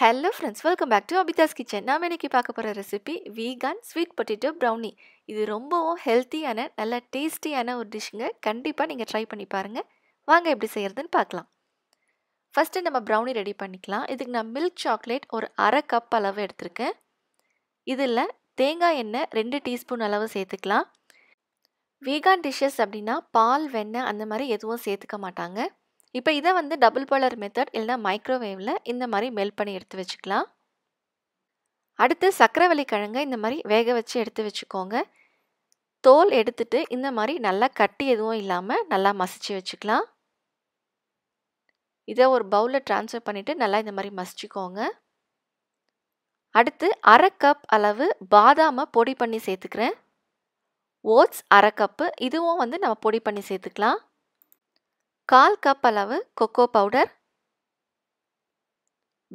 hello friends welcome back to Abitha's kitchen நாம் இன்றைக்கி பார்க்க போகிற recipe vegan sweet potato brownie இது ரொம்பவும் ஹெல்த்தியான நல்ல டேஸ்டியான ஒரு டிஷ்ஷுங்க கண்டிப்பாக நீங்கள் ட்ரை பண்ணி பாருங்கள் வாங்க எப்படி செய்கிறதுன்னு பார்க்கலாம் ஃபஸ்ட்டு நம்ம ப்ரௌனி ரெடி பண்ணிக்கலாம் இதுக்கு நான் மில்க் சாக்லேட் ஒரு அரை கப் அளவு எடுத்திருக்கேன் இதில் தேங்காய் எண்ணெய் ரெண்டு டீஸ்பூன் அளவு சேர்த்துக்கலாம் வீகான் டிஷ்ஷஸ் அப்படின்னா பால் வெண்ணெய் அந்த மாதிரி எதுவும் சேர்த்துக்க மாட்டாங்க இப்போ இதை வந்து டபுள் பாலர் மெத்தட் இல்லைனா மைக்ரோவேவில் இந்த மாதிரி மெல் பண்ணி எடுத்து வச்சுக்கலாம் அடுத்து சக்கரவள்ளி கிழங்கை இந்த மாதிரி வேக வச்சு எடுத்து வச்சுக்கோங்க தோல் எடுத்துட்டு இந்த மாதிரி நல்லா கட்டி எதுவும் இல்லாமல் நல்லா மசிச்சு வச்சுக்கலாம் இதை ஒரு பவுலில் ட்ரான்ஸ்ஃபர் பண்ணிவிட்டு நல்லா இந்த மாதிரி மசிச்சுக்கோங்க அடுத்து அரை கப் அளவு பாதாமை பொடி பண்ணி சேர்த்துக்கிறேன் ஓட்ஸ் அரை கப்பு இதுவும் வந்து நம்ம பொடி பண்ணி சேர்த்துக்கலாம் கால் கப் அளவு கொக்கோ பவுடர்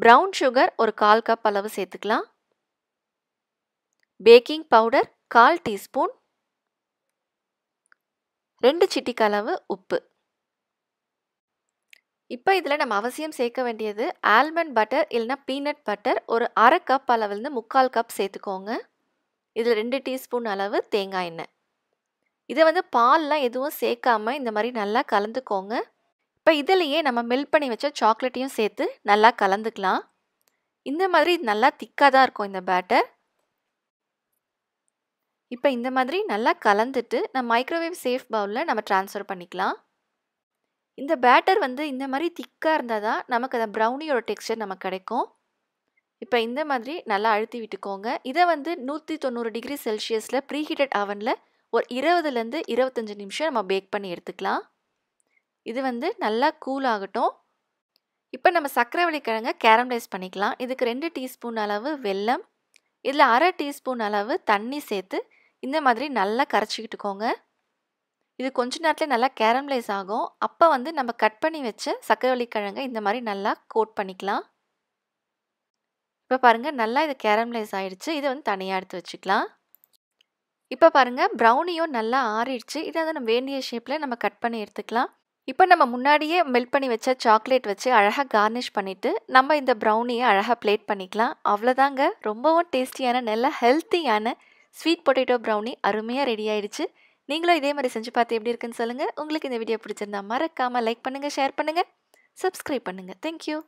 ப்ரவுன் சுகர் ஒரு கால் கப் அளவு சேர்த்துக்கலாம் பேக்கிங் பவுடர் கால் டீஸ்பூன் ரெண்டு சிட்டிக்கு அளவு உப்பு இப்போ இதில் நம்ம அவசியம் சேர்க்க வேண்டியது ஆல்மண்ட் பட்டர் இல்லைனா பீனட் பட்டர் ஒரு அரை கப் அளவுலேருந்து முக்கால் கப் சேர்த்துக்கோங்க இதில் ரெண்டு டீஸ்பூன் அளவு தேங்காய் எண்ணெய் இதை வந்து பால்லாம் எதுவும் சேர்க்காம இந்த மாதிரி நல்லா கலந்துக்கோங்க இப்போ இதிலையே நம்ம மெல்ட் பண்ணி வச்ச சாக்லேட்டையும் சேர்த்து நல்லா கலந்துக்கலாம் இந்த மாதிரி நல்லா திக்காக தான் இருக்கும் இந்த பேட்டர் இப்போ இந்த மாதிரி நல்லா கலந்துட்டு நம்ம மைக்ரோவேவ் சேஃப் பவுலில் நம்ம ட்ரான்ஸ்ஃபர் பண்ணிக்கலாம் இந்த பேட்டர் வந்து இந்த மாதிரி திக்காக இருந்தால் தான் நமக்கு அந்த ப்ரௌனியோட டெக்ஸ்டர் நமக்கு கிடைக்கும் இப்போ இந்த மாதிரி நல்லா அழுத்தி விட்டுக்கோங்க இதை வந்து நூற்றி தொண்ணூறு டிகிரி செல்சியஸில் ப்ரீஹீட்டட் அவனில் ஒரு இருபதுலேருந்து இருபத்தஞ்சி நிமிஷம் நம்ம பேக் பண்ணி எடுத்துக்கலாம் இது வந்து நல்லா கூல் ஆகட்டும் இப்போ நம்ம சர்க்கரைவள்ளி கிழங்கை கேரமலைஸ் பண்ணிக்கலாம் இதுக்கு ரெண்டு டீஸ்பூன் அளவு வெல்லம் இதில் அரை டீஸ்பூன் அளவு தண்ணி சேர்த்து இந்த மாதிரி நல்லா கரைச்சிக்கிட்டுக்கோங்க இது கொஞ்ச நேரத்தில் நல்லா கேரம்லைஸ் ஆகும் அப்போ வந்து நம்ம கட் பண்ணி வச்ச சர்க்கரைவள்ளி கிழங்கை இந்த மாதிரி நல்லா கோட் பண்ணிக்கலாம் இப்போ பாருங்கள் நல்லா இது கேரம்லைஸ் ஆகிடுச்சு இதை வந்து தனியாக எடுத்து வச்சுக்கலாம் இப்போ பாருங்கள் ப்ரௌனியும் நல்லா ஆறிடுச்சு இதை வந்து நம்ம வேண்டிய ஷேப்பில் நம்ம கட் பண்ணி எடுத்துக்கலாம் இப்போ நம்ம முன்னாடியே மெல்ட் பண்ணி வச்ச சாக்லேட் வச்சு அழகாக கார்னிஷ் பண்ணிவிட்டு நம்ம இந்த ப்ரௌனியை அழகாக பிளேட் பண்ணிக்கலாம் அவ்வளோதாங்க ரொம்பவும் டேஸ்டியான நல்ல ஹெல்த்தியான ஸ்வீட் பொட்டேட்டோ ப்ரௌனி அருமையாக ரெடி ஆயிடுச்சு நீங்களும் இதே மாதிரி செஞ்சு பார்த்து எப்படி இருக்குன்னு சொல்லுங்கள் உங்களுக்கு இந்த வீடியோ பிடிச்சிருந்தா மறக்காமல் லைக் பண்ணுங்கள் ஷேர் பண்ணுங்கள் சப்ஸ்கிரைப் பண்ணுங்கள் தேங்க்யூ